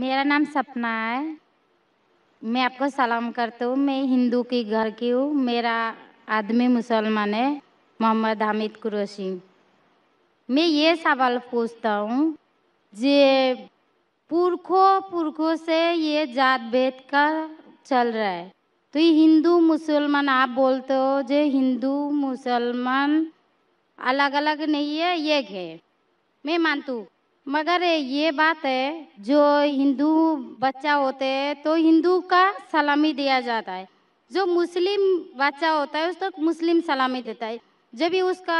मेरा नाम सपना है मैं आपको सलाम करता हूँ मैं हिंदू के घर की हूँ मेरा आदमी मुसलमान है मोहम्मद हामिद कुरैशी मैं ये सवाल पूछता हूँ जे पुरखों पुरखों से ये जात भेद का चल रहा है तो ये हिंदू मुसलमान आप बोलते हो जो हिंदू मुसलमान अलग अलग नहीं है एक है मैं मानती हूँ मगर ये बात है जो हिंदू बच्चा होते हैं तो हिंदू का सलामी दिया जाता है जो मुस्लिम बच्चा होता है उसको तो मुस्लिम सलामी देता है जब भी उसका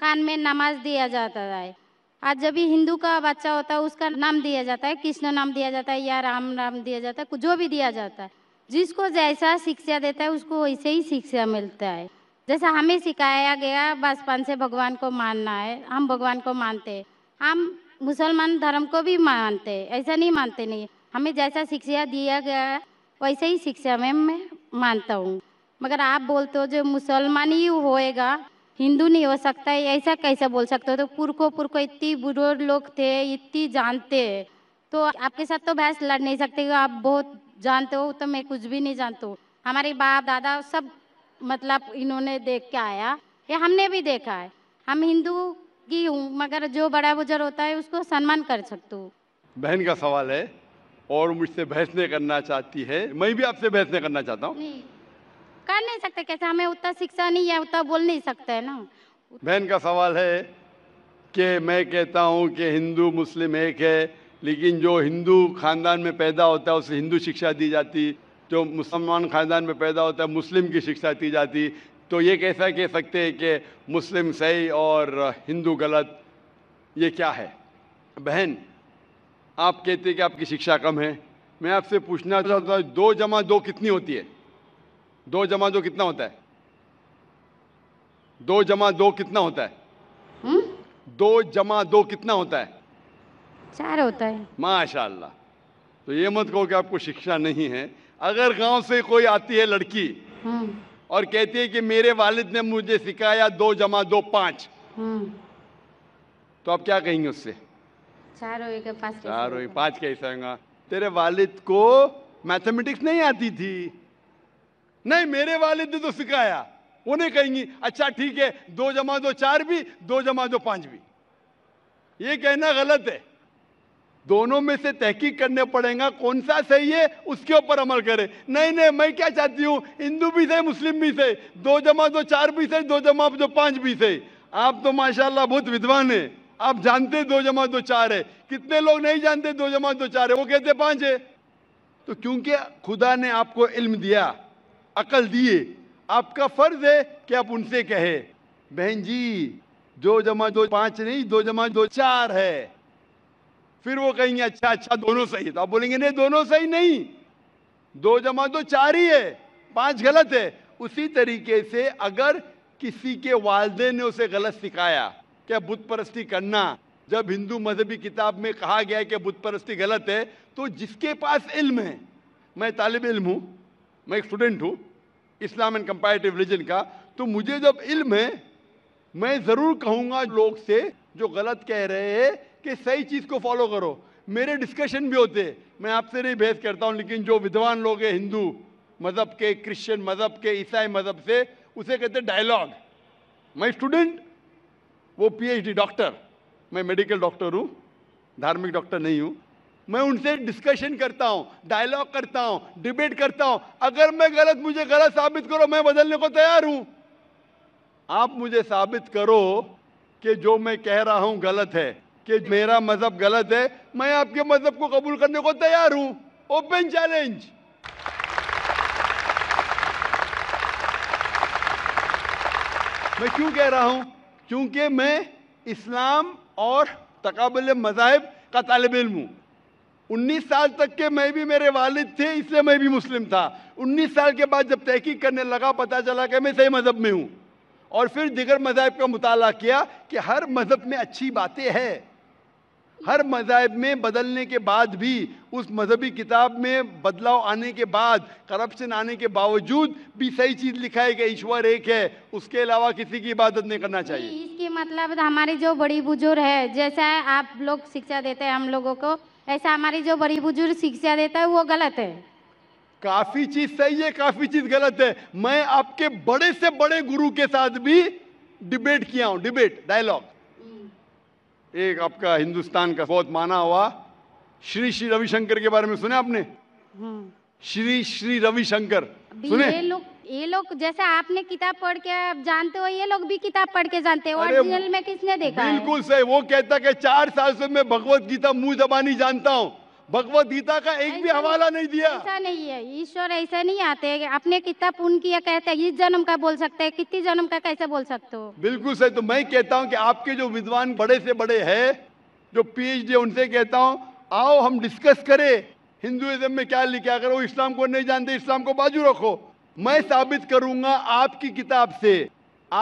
कान में नमाज दिया जाता है आज जब भी हिंदू का बच्चा होता है उसका नाम दिया जाता है कृष्ण नाम दिया जाता है या राम नाम दिया जाता है जो भी दिया जाता है जिसको जैसा शिक्षा देता है उसको वैसे ही शिक्षा मिलता है जैसा हमें सिखाया गया बचपन से भगवान को मानना है हम भगवान को मानते हैं हम मुसलमान धर्म को भी मानते ऐसा नहीं मानते नहीं हमें जैसा शिक्षा दिया गया है वैसे ही शिक्षा में मैं मानता हूँ मगर आप बोलते हो जो मुसलमान ही होएगा हिंदू नहीं हो सकता है ऐसा कैसे बोल सकते हो तो पुरखो पुरखो इतनी बुरे लोग थे इतनी जानते तो आपके साथ तो बहस लड़ नहीं सकते आप बहुत जानते हो तो मैं कुछ भी नहीं जानता हूँ हमारे बाप दादा सब मतलब इन्होंने देख के आया ये हमने भी देखा है हम हिंदू की हूँ मगर जो बड़ा बुजुर्ग होता है उसको सम्मान कर सकती हूँ बहन का सवाल है और मुझसे बहस नहीं करना चाहती है मैं भी आपसे बहस नहीं करना चाहता हूँ कर नहीं सकते कैसे हमें उतना शिक्षा नहीं है उतना बोल नहीं सकते है ना बहन का सवाल है कि मैं कहता हूँ कि हिंदू मुस्लिम एक है लेकिन जो हिंदू खानदान में पैदा होता है उसे हिंदू शिक्षा दी जाती जो मुसलमान खानदान में पैदा होता है मुस्लिम की शिक्षा दी जाती तो ये कैसा कह सकते हैं कि मुस्लिम सही और हिंदू गलत ये क्या है बहन आप कहते हैं कि आपकी शिक्षा कम है मैं आपसे पूछना चाहता हूँ दो जमा दो कितनी होती है दो जमा दो कितना होता है दो जमा दो कितना होता है हुँ? हम्म? दो जमा दो कितना होता है चार होता है माशाल्लाह तो ये मत कहो कि आपको शिक्षा नहीं है अगर गांव से कोई आती है लड़की हम्म। और कहती है कि मेरे वालिद ने मुझे सिखाया दो जमा दो पांच हम्म। तो आप क्या कहेंगे उससे चार होएगा पाँच चार होएगा कैसे तेरे वालिद को मैथमेटिक्स नहीं आती थी नहीं मेरे वालिद ने तो सिखाया उन्हें कहेंगी अच्छा ठीक है दो जमा दो चार भी दो जमा दो पांच भी ये कहना गलत है दोनों में से तहकीक करने पड़ेगा कौन सा सही है उसके ऊपर अमल करें नहीं नहीं मैं क्या चाहती हूँ हिंदू भी सही मुस्लिम भी सही दो जमा दो तो चार भी सही दो जमा दो तो पांच भी सही आप तो माशाल्लाह बहुत विद्वान है आप जानते दो जमा दो तो चार है कितने लोग नहीं जानते दो जमा दो चार है वो कहते पांच है तो क्योंकि खुदा ने आपको इल्म दिया अकल दिए आपका फर्ज है कि आप उनसे कहे बहन जी दो जमा दो पांच नहीं दो जमा दो चार है फिर वो कहेंगे अच्छा अच्छा दोनों सही है तो आप बोलेंगे नहीं दोनों सही नहीं दो जमा दो चार ही है पांच गलत है उसी तरीके से अगर किसी के वालदे ने उसे गलत सिखाया क्या बुत परस्ती करना जब हिंदू मजहबी किताब में कहा गया कि बुत परस्ती गलत है तो जिसके पास इल्म है मैं तालब इल्म हूँ मैं एक स्टूडेंट हूं इस्लाम एंड कंपैरेटिव रिलीजन का तो मुझे जब इल्म है मैं ज़रूर कहूंगा लोग से जो गलत कह रहे हैं कि सही चीज़ को फॉलो करो मेरे डिस्कशन भी होते मैं आपसे नहीं बहस करता हूँ लेकिन जो विद्वान लोग हैं हिंदू मज़हब के क्रिश्चियन मज़हब के ईसाई मज़हब से उसे कहते डायलॉग मैं स्टूडेंट वो पीएचडी डॉक्टर मैं मेडिकल डॉक्टर हूँ धार्मिक डॉक्टर नहीं हूँ मैं उनसे डिस्कशन करता हूँ डायलॉग करता हूँ डिबेट करता हूँ अगर मैं गलत मुझे गलत साबित करो मैं बदलने को तैयार हूँ आप मुझे साबित करो कि जो मैं कह रहा हूँ गलत है कि मेरा मजहब गलत है मैं आपके मजहब को कबूल करने को तैयार हूं ओपन चैलेंज मैं क्यों कह रहा हूं क्योंकि मैं इस्लाम और तकबल मजाहब का तालब इम हूँ उन्नीस साल तक के मैं भी मेरे वालिद थे इसलिए मैं भी मुस्लिम था उन्नीस साल के बाद जब तहकीक करने लगा पता चला कि मैं सही मज़हब में हूँ और फिर दिगर मज़ाहब का मुताला किया कि हर मज़हब में अच्छी बातें हैं हर मजहब में बदलने के बाद भी उस मजहबी किताब में बदलाव आने के बाद करप्शन आने के बावजूद भी सही चीज़ लिखा है कि ईश्वर एक है उसके अलावा किसी की इबादत नहीं करना चाहिए इसकी मतलब हमारी जो बड़ी बुजुर्ग है जैसा आप लोग शिक्षा देते हैं हम लोगों को ऐसा हमारी जो बड़ी बुजुर्ग शिक्षा देता है वो गलत है काफ़ी चीज़ सही है काफ़ी चीज़ गलत है मैं आपके बड़े से बड़े गुरु के साथ भी डिबेट किया हूँ डिबेट डायलॉग एक आपका हिंदुस्तान का बहुत माना हुआ श्री श्री रविशंकर के बारे में सुने आपने हाँ। श्री श्री रविशंकर सुने ये लोग ये लोग जैसे आपने किताब पढ़ के जानते हो ये लोग भी किताब पढ़ के जानते हो ओरिजिनल में किसने देखा बिल्कुल सही वो कहता कि चार साल से मैं भगवत गीता मुंह जबानी जानता हूँ भगवत गीता का एक भी हवाला नहीं दिया ऐसा नहीं है ईश्वर ऐसे नहीं आते अपने कितना पुण्य किया कहते हैं इस जन्म का बोल सकते हैं कितनी जन्म का कैसे बोल सकते हो बिल्कुल सही तो मैं कहता हूँ कि आपके जो विद्वान बड़े से बड़े है जो पीएचडी उनसे कहता हूँ आओ हम डिस्कस करें हिंदुइज्म में क्या लिखा अगर वो इस्लाम को नहीं जानते इस्लाम को बाजू रखो मैं साबित करूंगा आपकी किताब से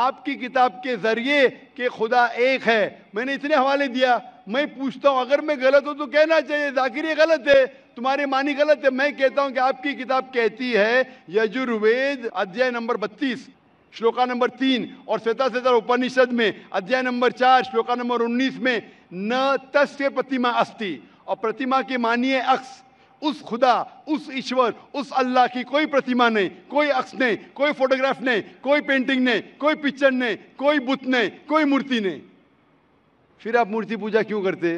आपकी किताब के जरिए कि खुदा एक है मैंने इतने हवाले दिया मैं पूछता हूं अगर मैं गलत हूं तो कहना चाहिए जाकिर ये गलत है तुम्हारी मानी गलत है मैं कहता हूं कि आपकी किताब कहती है यजुर्वेद अध्याय नंबर बत्तीस श्लोका नंबर तीन और सेता सेता उपनिषद में अध्याय नंबर चार श्लोका नंबर उन्नीस में न तस्य प्रतिमा अस्थि और प्रतिमा की मानिए अक्स उस खुदा उस ईश्वर उस अल्लाह की कोई प्रतिमा नहीं कोई अक्स नहीं कोई फोटोग्राफ नहीं कोई पेंटिंग नहीं कोई पिक्चर नहीं कोई बुत नहीं कोई मूर्ति नहीं फिर आप मूर्ति पूजा क्यों करते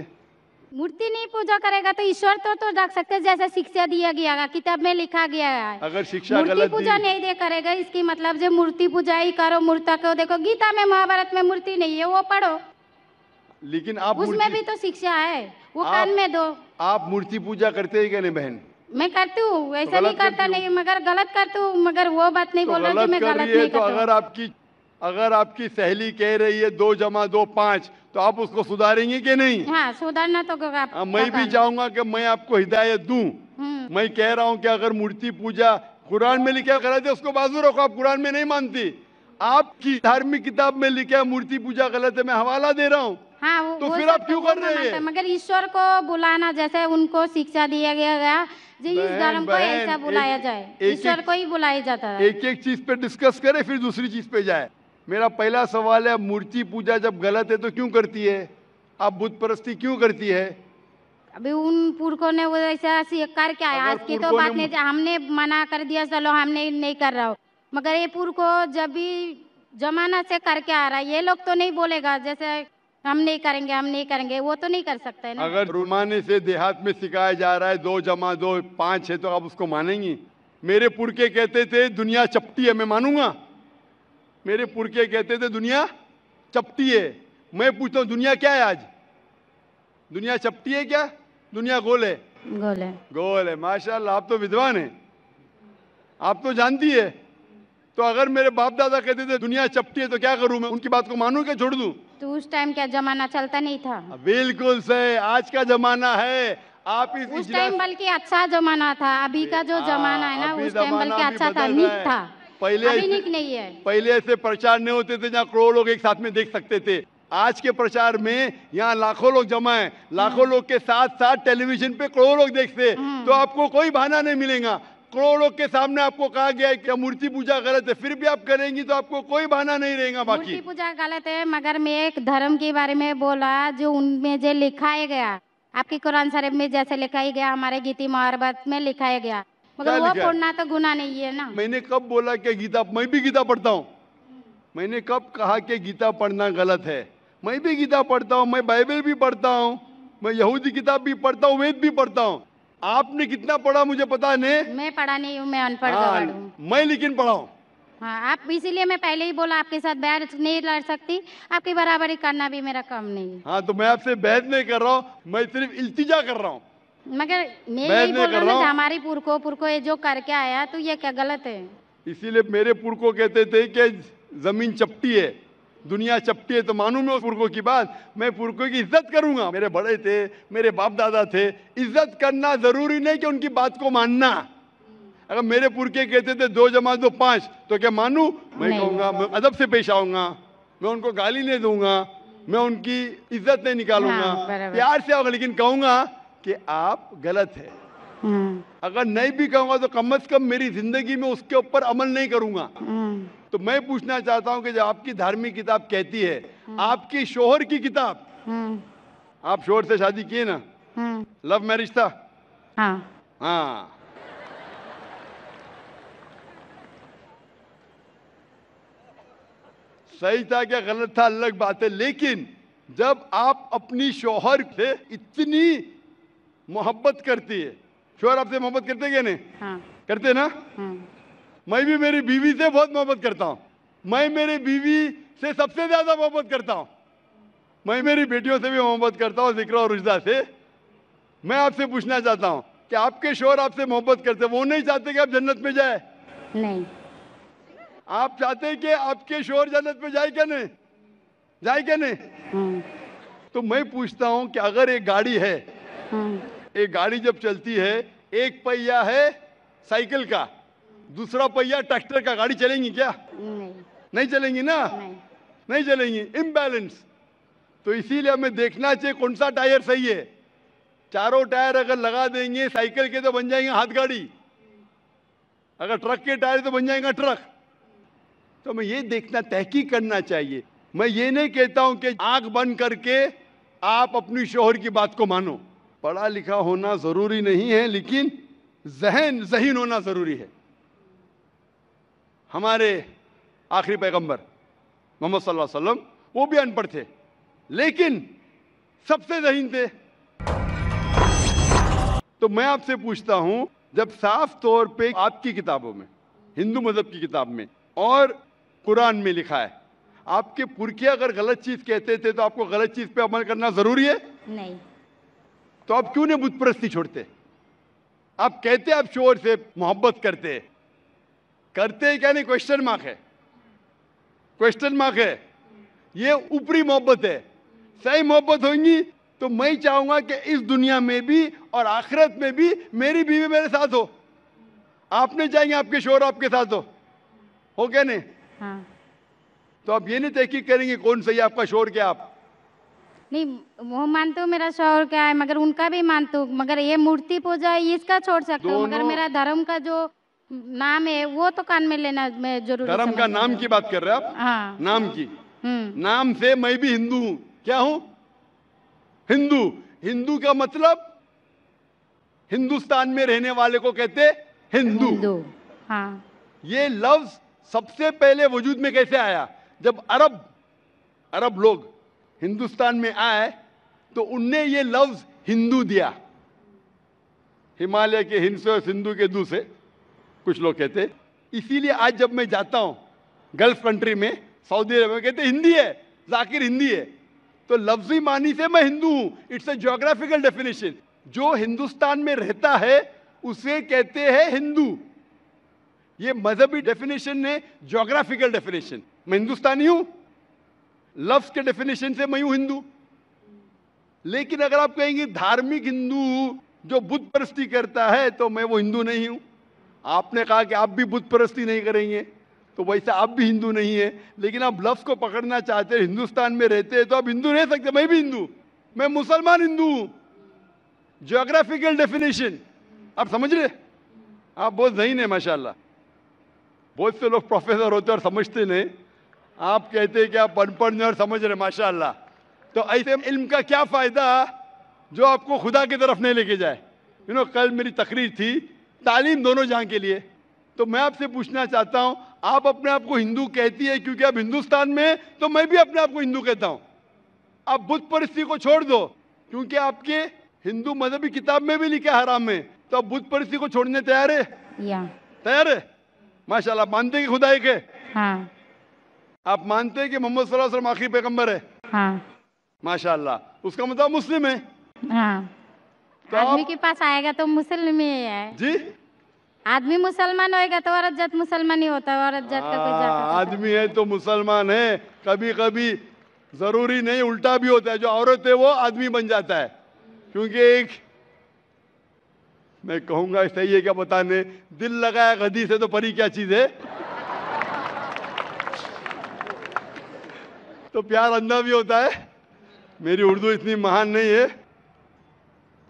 मूर्ति नहीं पूजा करेगा तो ईश्वर तो तो रख सकते जैसे शिक्षा दिया गया किताब में लिखा गया है अगर शिक्षा मूर्ति पूजा नहीं दे करेगा इसकी मतलब जो मूर्ति पूजा ही करो मूर्ता को देखो गीता में महाभारत में मूर्ति नहीं है वो पढ़ो लेकिन आप उसमें भी तो शिक्षा है वो आप, कान में दो आप मूर्ति पूजा करते ही कहने बहन मैं करती हूँ तो ऐसा नहीं करता नहीं मगर गलत करती हूँ मगर वो बात नहीं तो बोल रहा मैं गलत नहीं तो अगर आपकी अगर आपकी सहेली कह रही है दो जमा दो पाँच तो आप उसको सुधारेंगे कि नहीं हाँ, सुधारना तो आप आ, हाँ, मैं भी चाहूंगा कि मैं आपको हिदायत दूं हम्म। मैं कह रहा हूं कि अगर मूर्ति पूजा कुरान में लिखा गलत है उसको बाजू रखो आप कुरान में नहीं मानती आपकी धार्मिक किताब में लिखा मूर्ति पूजा गलत है मैं हवाला दे रहा हूँ हाँ, तो फिर आप क्यों तो कर रहे हैं मगर ईश्वर को बुलाना जैसे उनको शिक्षा दिया गया, गया इस धर्म को ऐसा बुलाया जाए ईश्वर को ही बुलाया जाता है एक एक चीज पे डिस्कस करे फिर दूसरी चीज पे जाए मेरा पहला सवाल है मूर्ति पूजा जब गलत है तो क्यों करती है आप बुद्ध परस्ती क्यों करती है अभी उन पुरखों ने वो ऐसा स्वीकार किया है आज की तो बात नहीं हमने मना कर दिया चलो हमने नहीं कर रहा हो मगर ये पुरखो जब भी जमाना से करके आ रहा है ये लोग तो नहीं बोलेगा जैसे हम नहीं करेंगे हम नहीं करेंगे वो तो नहीं कर सकते ना अगर रुमाने से देहात में सिखाया जा रहा है दो जमा दो पाँच है तो आप उसको मानेंगी मेरे पुरखे कहते थे दुनिया चपटी है मैं मानूंगा मेरे पुरखे कहते थे दुनिया चपटी है मैं पूछता हूँ दुनिया क्या है आज दुनिया चपटी है क्या दुनिया गोल है गोल है गोल है माशाल्लाह आप तो विद्वान है आप तो जानती है तो अगर मेरे बाप दादा कहते थे दुनिया चपटी है तो क्या करूं मैं उनकी बात को मानू क्या छोड़ दू तो उस टाइम क्या जमाना चलता नहीं था हाँ, बिल्कुल सही आज का जमाना है आप इस उस टाइम बल्कि अच्छा जमाना था अभी का जो हाँ, जमाना है ना उस टाइम बल्कि अच्छा था नीक था पहले ऐसे, नहीं है पहले ऐसे प्रचार नहीं होते थे जहाँ करोड़ लोग एक साथ में देख सकते थे आज के प्रचार में यहाँ लाखों लोग जमा है लाखों हम्म। लोग के साथ साथ टेलीविजन पे करोड़ों लोग देखते हम्म। तो आपको कोई बहाना नहीं मिलेगा करोड़ों के सामने आपको कहा गया है कि मूर्ति पूजा गलत है फिर भी आप करेंगी तो आपको कोई बहाना नहीं रहेगा बाकी मूर्ति पूजा गलत है मगर मैं एक धर्म के बारे में बोला जो उनमें जो लिखा गया आपके कुरान शरीफ में जैसे लिखा गया हमारे गीति मोहरबत में लिखाया गया मतलब वो पढ़ना तो गुना नहीं है ना मैंने कब बोला कि गीता मैं भी गीता पढ़ता हूँ मैंने कब कहा कि गीता पढ़ना गलत है मैं भी गीता पढ़ता हूँ मैं बाइबल भी पढ़ता हूँ मैं यहूदी किताब भी पढ़ता हूँ वेद भी पढ़ता हूँ आपने कितना पढ़ा मुझे पता नहीं मैं पढ़ा नहीं हूँ मैं अनपढ़ हाँ, हूँ मैं लेकिन पढ़ा हूँ हाँ आप इसीलिए मैं पहले ही बोला आपके साथ बैर नहीं लड़ सकती आपकी बराबरी करना भी मेरा काम नहीं है हाँ तो मैं आपसे बैर नहीं कर रहा हूँ मैं सिर्फ इल्तिजा कर रहा हूँ मगर मैं यही बोल रहा हूँ हमारी पुरखो पुरखो ये जो करके आया तो ये क्या गलत है इसीलिए मेरे पुरखो कहते थे कि जमीन चपटी है दुनिया चपटी है तो मानू मैं पुरखो की बात मैं पुरखों की इज्जत करूंगा मेरे बड़े थे मेरे बाप दादा थे इज्जत करना जरूरी नहीं कि उनकी बात को मानना अगर मेरे पुरखे कहते थे दो जमा दो पांच तो क्या मानू मैं कहूंगा मैं अदब से पेश आऊंगा मैं उनको गाली नहीं दूंगा मैं उनकी इज्जत नहीं निकालूंगा हाँ, प्यार से आऊंगा लेकिन कहूंगा कि आप गलत है हम्म। अगर नहीं भी कहूंगा तो कम अज कम मेरी जिंदगी में उसके ऊपर अमल नहीं करूंगा हम्म। तो मैं पूछना चाहता हूं कि जब आपकी धार्मिक किताब कहती है हम्म। आपकी शोहर की किताब आप शोहर से शादी किए ना लव मैरिज था हाँ।, हाँ। सही था क्या गलत था अलग बात है लेकिन जब आप अपनी शोहर से इतनी मोहब्बत करती है शोर आपसे मोहब्बत करते क्या नहीं हाँ। करते ना हाँ। मैं भी मेरी बीवी से बहुत मोहब्बत करता हूँ मैं मेरी बीवी से सबसे ज्यादा मोहब्बत करता हूँ मैं मेरी बेटियों से भी मोहब्बत करता हूँ जिक्र और रुजदा से मैं आपसे पूछना चाहता हूँ कि आपके शोर आपसे मोहब्बत करते वो नहीं चाहते कि आप जन्नत में जाए नहीं आप चाहते हैं कि आपके शोर जन्नत में जाए क्या नहीं जाए क्या नहीं हाँ। तो मैं पूछता हूँ कि अगर एक गाड़ी है हाँ। एक गाड़ी जब चलती है एक पहिया है साइकिल का दूसरा पहिया ट्रैक्टर का गाड़ी चलेंगी क्या नहीं नहीं चलेंगी ना नहीं, नहीं चलेंगी इम्बैलेंस तो इसीलिए हमें देखना चाहिए कौन सा टायर सही है चारों टायर अगर लगा देंगे साइकिल के तो बन जाएंगे हाथ गाड़ी अगर ट्रक के टायर तो बन जाएगा ट्रक तो हमें ये देखना तहकी करना चाहिए मैं ये नहीं कहता हूं कि आंख बंद करके आप अपनी शोहर की बात को मानो पढ़ा लिखा होना ज़रूरी नहीं है लेकिन जहन जहीन होना ज़रूरी है हमारे आखिरी पैगंबर मोहम्मद सल्लल्लाहु अलैहि वसल्लम वो भी अनपढ़ थे लेकिन सबसे जहीन थे तो मैं आपसे पूछता हूं जब साफ तौर पे आपकी किताबों में हिंदू मजहब की किताब में और कुरान में लिखा है आपके पुरखे अगर गलत चीज कहते थे तो आपको गलत चीज पे अमल करना जरूरी है नहीं तो आप क्यों नहीं बुतप्रस्ती छोड़ते आप कहते आप शोर से मोहब्बत करते करते क्या नहीं क्वेश्चन मार्क है क्वेश्चन मार्क है ये ऊपरी मोहब्बत है सही मोहब्बत होगी तो मैं चाहूंगा कि इस दुनिया में भी और आखिरत में भी मेरी बीवी मेरे साथ हो आपने चाहेंगे आपके शोर आपके साथ हो हो क्या नहीं हाँ। तो आप ये नहीं तहकीक करेंगे कौन सही है आपका शोर क्या आप नहीं वो मानते हो मेरा शौर क्या है मगर उनका भी मानते हो मगर ये मूर्ति पूजा इसका छोड़ सकते हो मगर मेरा धर्म का जो नाम है वो तो कान में लेना मैं जरूर धर्म का नाम की बात कर रहे आप हाँ नाम की हम्म। नाम से मैं भी हिंदू हूँ क्या हूँ हिंदू हिंदू का मतलब हिंदुस्तान में रहने वाले को कहते हिंदू, हिंदू। हाँ। ये लफ्ज सबसे पहले वजूद में कैसे आया जब अरब अरब लोग हिंदुस्तान में आए तो उनने ये लफ्ज हिंदू दिया हिमालय के हिंद और सिंधु के दूसरे कुछ लोग कहते इसीलिए आज जब मैं जाता हूँ गल्फ कंट्री में सऊदी अरब में कहते हिंदी है जाकिर हिंदी है तो लफ्जी मानी से मैं हिंदू हूँ इट्स अ जोग्राफिकल डेफिनेशन जो हिंदुस्तान में रहता है उसे कहते हैं हिंदू ये मजहबी डेफिनेशन है जोग्राफिकल डेफिनेशन मैं हिंदुस्तानी हूँ लफ्स के डेफिनेशन से मैं हूं हिंदू लेकिन अगर आप कहेंगे धार्मिक हिंदू जो बुद्ध परस्ती करता है तो मैं वो हिंदू नहीं हूं आपने कहा कि आप भी बुद्ध परस्ती नहीं करेंगे तो वैसे आप भी हिंदू नहीं है लेकिन आप लफ्स को पकड़ना चाहते हैं हिंदुस्तान में रहते हैं तो आप हिंदू रह सकते मैं भी हिंदू मैं मुसलमान हिंदू हूं जोग्राफिकल डेफिनेशन आप समझ रहे आप बहुत जहीन है माशाला बहुत से लोग प्रोफेसर होते और समझते नहीं आप कहते क्या पनपन और समझ रहे माशाल्लाह तो ऐसे इल्म का क्या फ़ायदा जो आपको खुदा की तरफ नहीं लेके जाए यू नो कल मेरी तकरीर थी तालीम दोनों जहाँ के लिए तो मैं आपसे पूछना चाहता हूँ आप अपने आप को हिंदू कहती है क्योंकि आप हिंदुस्तान में तो मैं भी अपने आप को हिंदू कहता हूँ आप बुद्ध परिस्थिति को छोड़ दो क्योंकि आपके हिंदू मजहबी किताब में भी लिखा हराम में तो आप बुद्ध परिस्थिति को छोड़ने तैयार है तैयार है माशाल्लाह मानते कि खुदा एक है हाँ। आप मानते हैं कि मोहम्मद सल्लल्लाहु अलैहि वसल्लम पैगंबर है हाँ। माशाल्लाह उसका मतलब मुस्लिम है हाँ। तो आदमी आप... के पास आएगा तो मुस्लिम ही है जी आदमी मुसलमान होएगा तो औरत जात मुसलमान ही होता है औरत जात का कोई जात हाँ, आदमी है तो मुसलमान है कभी कभी जरूरी नहीं उल्टा भी होता है जो औरत है वो आदमी बन जाता है क्योंकि एक मैं कहूंगा सही है क्या बताने दिल लगाया गधी से तो परी क्या चीज है तो प्यार अंधा भी होता है मेरी उर्दू इतनी महान नहीं है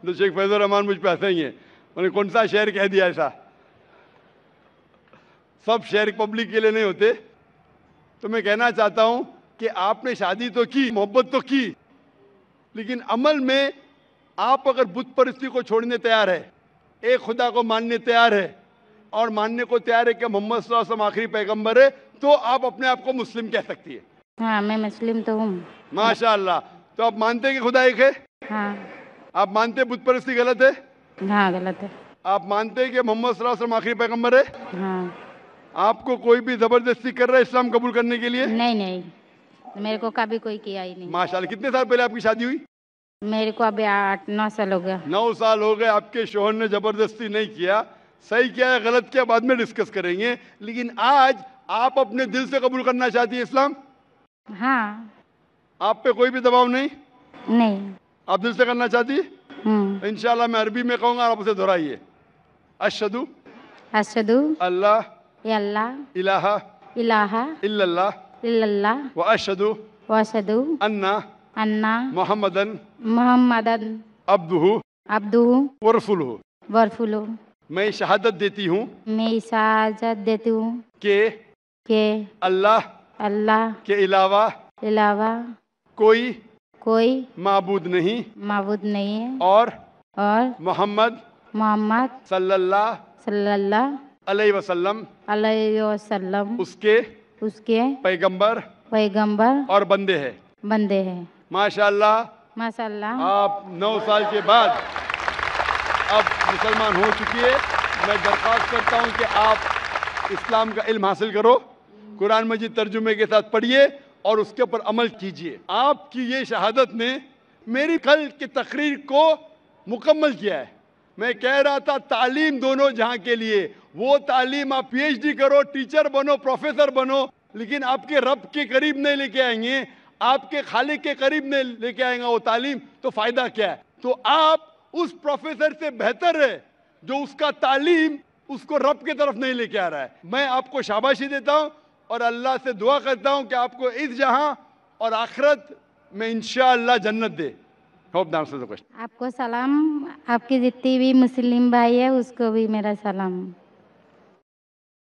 तो शेख फैजुर रहमान मुझ पर हंसेंगे उन्हें कौन सा शेर कह दिया ऐसा सब शेर पब्लिक के लिए नहीं होते तो मैं कहना चाहता हूं कि आपने शादी तो की मोहब्बत तो की लेकिन अमल में आप अगर बुत परस्ती को छोड़ने तैयार है एक खुदा को मानने तैयार है और मानने को तैयार है कि मोहम्मद आखिरी पैगम्बर है तो आप अपने आप को मुस्लिम कह सकती है हाँ मैं मुस्लिम तो हूँ माशाल्लाह तो आप मानते हैं कि खुदा एक है हाँ आप मानते हैं परस्ती गलत है हाँ गलत है आप मानते हैं कि मोहम्मद आखिरी पैगम्बर है हाँ आपको कोई भी जबरदस्ती कर रहा है इस्लाम कबूल करने के लिए नहीं नहीं मेरे को कभी कोई किया ही नहीं माशाल्लाह कितने साल पहले आपकी शादी हुई मेरे को अभी आठ नौ साल हो गया नौ साल हो गए आपके शोहर ने जबरदस्ती नहीं किया सही क्या है गलत क्या बाद में डिस्कस करेंगे लेकिन आज आप अपने दिल से कबूल करना चाहती है इस्लाम हाँ आप पे कोई भी दबाव नहीं नहीं आप दिल से करना चाहती हम्म। इनशाला मैं अरबी में कहूँगा आप उसे दोहराइए अशदु अशदु अल्लाह अल्लाह इलाहा इलाहा इल्लल्लाह इल्लल्लाह व अशदु व अशदु अन्ना अन्ना मोहम्मदन मोहम्मदन अब्दुहु अब्दुहु व रसूलुहु मैं शहादत देती हूँ मैं शहादत देती हूँ के के अल्लाह अल्लाह के अलावा अलावा कोई कोई माबूद नहीं माबूद नहीं है और और मोहम्मद मोहम्मद सल्लल्लाह सल्लल्लाह अलैहि वसल्लम अलैहि वसल्लम उसके उसके पैगंबर पैगंबर और बंदे हैं बंदे हैं माशाल्लाह माशाल्लाह आप नौ साल के बाद अब मुसलमान हो चुकी है मैं दरख्वास्त करता हूँ कि आप इस्लाम का इल्म हासिल करो कुरान मजीद तर्जुमे के साथ पढ़िए और उसके ऊपर अमल कीजिए आपकी ये शहादत ने मेरी कल की तकरीर को मुकम्मल किया है मैं कह रहा था तालीम दोनों जहाँ के लिए वो तालीम आप पीएचडी करो टीचर बनो प्रोफेसर बनो लेकिन आपके रब के करीब नहीं लेके आएंगे आपके खालिक के करीब नहीं लेके आएगा वो तालीम तो फ़ायदा क्या है तो आप उस प्रोफेसर से बेहतर है जो उसका तालीम उसको रब की तरफ नहीं लेके आ रहा है मैं आपको शाबाशी देता हूँ और अल्लाह से दुआ करता हूँ कि आपको इस जहाँ और आखरत में इन जन्नत दे आपको सलाम आपकी जितनी भी मुस्लिम भाई है उसको भी मेरा सलाम